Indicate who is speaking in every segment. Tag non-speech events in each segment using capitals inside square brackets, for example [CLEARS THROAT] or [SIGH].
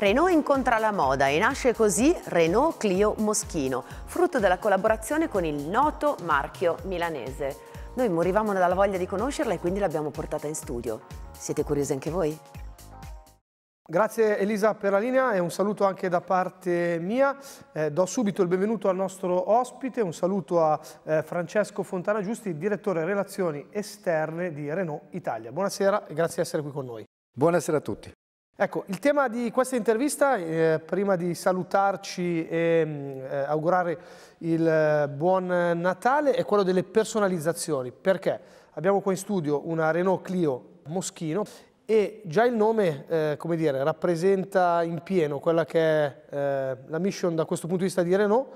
Speaker 1: Renault incontra la moda e nasce così Renault Clio Moschino, frutto della collaborazione con il noto marchio milanese. Noi morivamo dalla voglia di conoscerla e quindi l'abbiamo portata in studio. Siete curiosi anche voi? Grazie Elisa per la linea e un saluto anche da parte mia. Eh, do subito il benvenuto al nostro ospite, un saluto a eh, Francesco Fontana Giusti, direttore relazioni esterne di Renault Italia. Buonasera e grazie di essere qui con noi.
Speaker 2: Buonasera a tutti.
Speaker 1: Ecco, il tema di questa intervista, eh, prima di salutarci e mm, eh, augurare il eh, buon Natale, è quello delle personalizzazioni. Perché? Abbiamo qua in studio una Renault Clio Moschino e già il nome, eh, come dire, rappresenta in pieno quella che è eh, la mission da questo punto di vista di Renault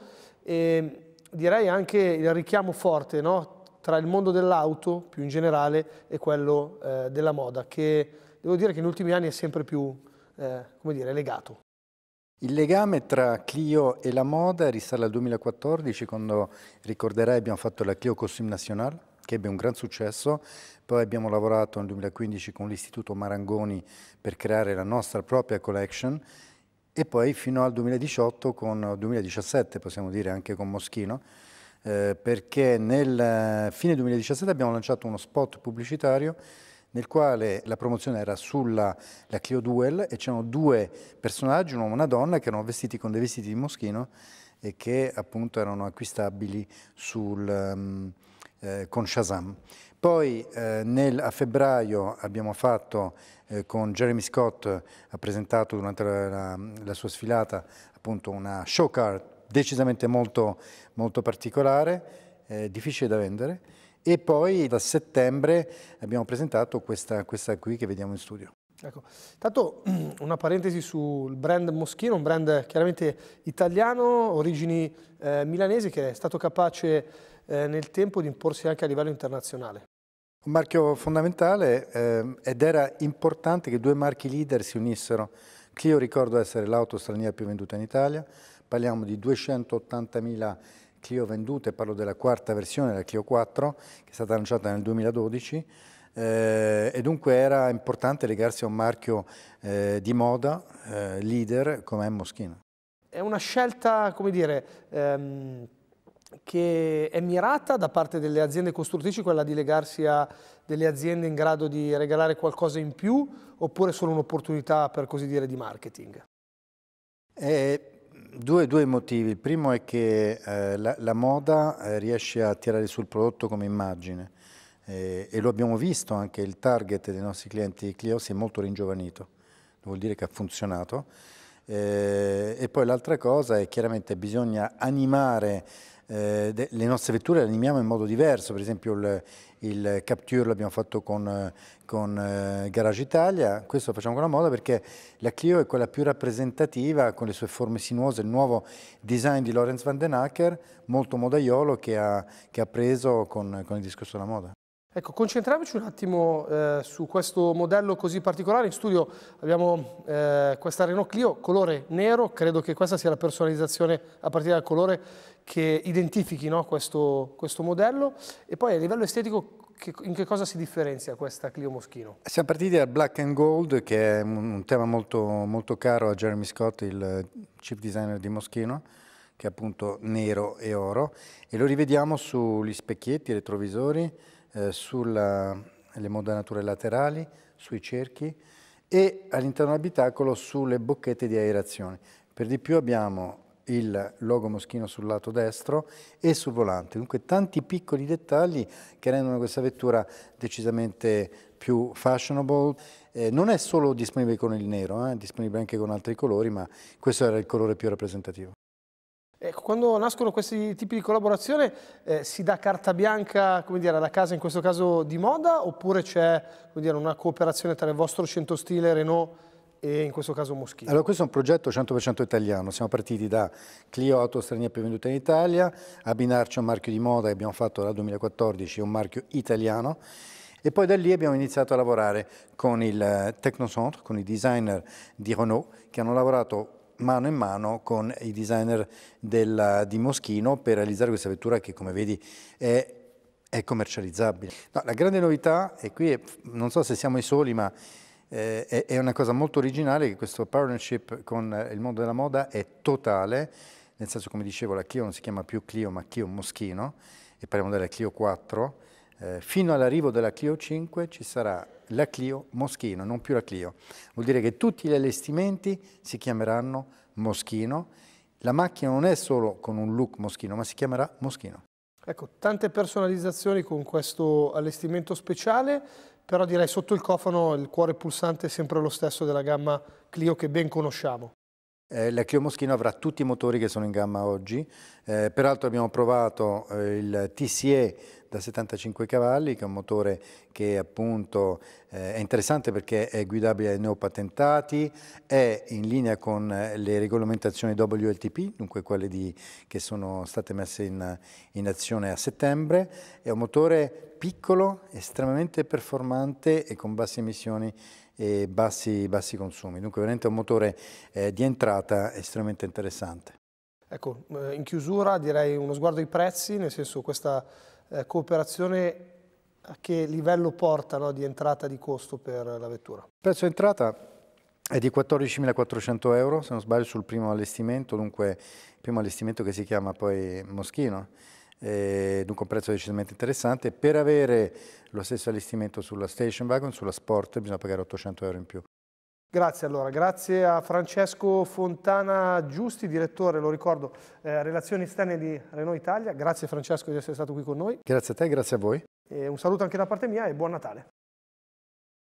Speaker 1: e direi anche il richiamo forte no? tra il mondo dell'auto più in generale e quello eh, della moda, che devo dire che negli ultimi anni è sempre più eh, dire, legato.
Speaker 2: Il legame tra Clio e la moda risale al 2014, quando ricorderai abbiamo fatto la Clio Costume National, che ebbe un gran successo, poi abbiamo lavorato nel 2015 con l'Istituto Marangoni per creare la nostra propria collection e poi fino al 2018 con 2017, possiamo dire anche con Moschino, eh, perché nel eh, fine 2017 abbiamo lanciato uno spot pubblicitario nel quale la promozione era sulla Clio Duel e c'erano due personaggi, un uomo e una donna, che erano vestiti con dei vestiti di moschino e che appunto erano acquistabili sul, um, eh, con Shazam. Poi eh, nel, a febbraio abbiamo fatto eh, con Jeremy Scott, ha presentato durante la, la, la sua sfilata appunto una show card decisamente molto, molto particolare, eh, difficile da vendere, e poi da settembre abbiamo presentato questa, questa qui che vediamo in studio.
Speaker 1: Ecco, intanto [CLEARS THROAT] una parentesi sul brand Moschino, un brand chiaramente italiano, origini eh, milanesi, che è stato capace eh, nel tempo di imporsi anche a livello internazionale.
Speaker 2: Un marchio fondamentale eh, ed era importante che due marchi leader si unissero. Clio ricordo essere l'auto straniera più venduta in Italia, parliamo di 280.000 Clio vendute, parlo della quarta versione, della Clio 4, che è stata lanciata nel 2012, eh, e dunque era importante legarsi a un marchio eh, di moda, eh, leader come è Moschino.
Speaker 1: È una scelta, come dire, ehm, che è mirata da parte delle aziende costruttrici quella di legarsi a delle aziende in grado di regalare qualcosa in più oppure solo un'opportunità per così dire di marketing? Eh,
Speaker 2: Due, due, motivi. Il primo è che eh, la, la, moda eh, riesce a tirare sul prodotto come immagine eh, e lo abbiamo visto anche il target dei nostri clienti di si è molto ringiovanito, vuol dire che ha funzionato. Eh, e poi l'altra cosa è chiaramente bisogna animare eh, de, le nostre vetture le animiamo in modo diverso, per esempio il, il Capture l'abbiamo fatto con, con eh, Garage Italia, questo lo facciamo con la moda perché la Clio è quella più rappresentativa con le sue forme sinuose, il nuovo design di Lorenz Acker, molto modaiolo che ha, che ha preso con, con il discorso della moda.
Speaker 1: Ecco, concentriamoci un attimo eh, su questo modello così particolare. In studio abbiamo eh, questa Renault Clio, colore nero. Credo che questa sia la personalizzazione a partire dal colore che identifichi no, questo, questo, modello. E poi a livello estetico, che, in che cosa si differenzia questa Clio Moschino?
Speaker 2: Siamo partiti dal black and gold, che è un, tema molto, molto caro a Jeremy Scott, il chip designer di Moschino che è appunto nero e oro e lo rivediamo sugli specchietti retrovisori eh, sulle modanature laterali, sui cerchi e all'interno dell'abitacolo sulle bocchette di aerazione. Per di più abbiamo il logo moschino sul lato destro e sul volante. Dunque tanti piccoli dettagli che rendono questa vettura decisamente più fashionable. Eh, non è solo disponibile con il nero, eh, è disponibile anche con altri colori, ma questo era il colore più rappresentativo.
Speaker 1: Ecco, quando nascono questi tipi di collaborazione eh, si dà carta bianca come dire, alla casa in questo caso di moda oppure c'è una cooperazione tra il vostro centro stile Renault e in questo caso Moschino? Allora
Speaker 2: questo è un progetto 100% italiano, siamo partiti da Clio Auto Straniera più venduta in Italia, abbinarci a un marchio di moda che abbiamo fatto dal 2014, un marchio italiano e poi da lì abbiamo iniziato a lavorare con il eh, Technocentre, con i designer di Renault che hanno lavorato mano in mano con i designer della, di Moschino per realizzare questa vettura che come vedi è, è commercializzabile. No, la grande novità, e qui è, non so se siamo i soli, ma eh, è, è una cosa molto originale che questo partnership con eh, il mondo della moda è totale, nel senso come dicevo la Clio non si chiama più Clio ma Clio Moschino e parliamo della Clio 4, eh, fino all'arrivo della Clio 5 ci sarà la Clio Moschino, non più la Clio. Vuol dire che tutti gli allestimenti si chiameranno Moschino. La macchina non è solo con un look Moschino, ma si chiamerà Moschino.
Speaker 1: Ecco, tante personalizzazioni con questo allestimento speciale, però direi sotto il cofano il cuore pulsante è sempre lo stesso della gamma Clio che ben conosciamo.
Speaker 2: Eh, la Clio Moschino avrà tutti i motori che sono in gamma oggi, eh, peraltro abbiamo provato eh, il TCE da 75 cavalli, che è un motore che appunto eh, è interessante perché è guidabile ai neopatentati, è in linea con eh, le regolamentazioni WLTP, dunque quelle di, che sono state messe in, in azione a settembre, è un motore piccolo, estremamente performante e con basse emissioni e bassi, bassi consumi. Dunque veramente è un motore eh, di entrata estremamente interessante.
Speaker 1: Ecco, eh, in chiusura direi uno sguardo ai prezzi, nel senso questa eh, cooperazione a che livello porta no, di entrata di costo per la vettura? Il
Speaker 2: prezzo di entrata è di 14.400 euro, se non sbaglio, sul primo allestimento, dunque il primo allestimento che si chiama poi Moschino, eh, dunque un prezzo decisamente interessante. Per avere lo stesso allestimento sulla station wagon, sulla sport, bisogna pagare 800 euro in più.
Speaker 1: Grazie allora, grazie a Francesco Fontana Giusti, direttore, lo ricordo, eh, relazioni esterne di Renault Italia. Grazie Francesco di essere stato qui con noi.
Speaker 2: Grazie a te, grazie a voi.
Speaker 1: E un saluto anche da parte mia e buon Natale.